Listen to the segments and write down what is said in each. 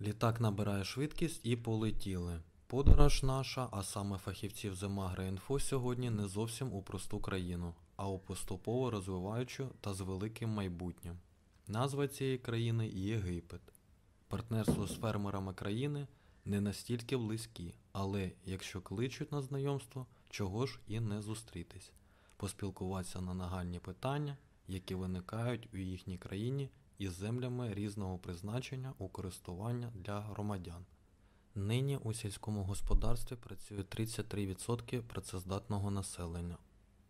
Літак набирає швидкість і полетіли. Подорож наша, а саме фахівців зима Земагри.Інфо сьогодні не зовсім у просту країну, а у поступово розвиваючу та з великим майбутнім. Назва цієї країни Єгипет. Партнерство з фермерами країни не настільки близькі, але якщо кличуть на знайомство, чого ж і не зустрітись, поспілкуватися на нагальні питання, які виникають у їхній країні із землями різного призначення у користування для громадян. Нині у сільському господарстві працює 33% працездатного населення.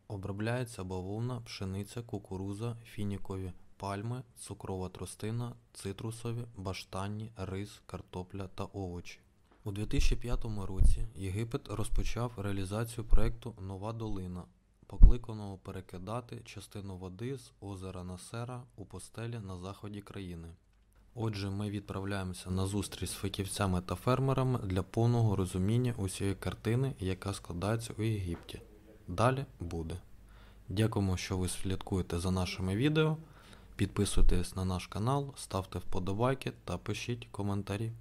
Обробляється бавовна, пшениця, кукуруза, фінікові пальми, цукрова тростина, цитрусові, баштанні, рис, картопля та овочі. У 2005 році Єгипет розпочав реалізацію проекту Нова долина покликаного перекидати частину води з озера Насера у постелі на заході країни. Отже, ми відправляємося на зустріч з фахівцями та фермерами для повного розуміння усієї картини, яка складається у Єгипті. Далі буде. Дякуємо, що ви слідкуєте за нашими відео. Підписуйтесь на наш канал, ставте вподобайки та пишіть коментарі.